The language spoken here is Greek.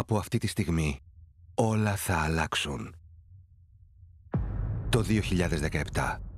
Από αυτή τη στιγμή όλα θα αλλάξουν. Το 2017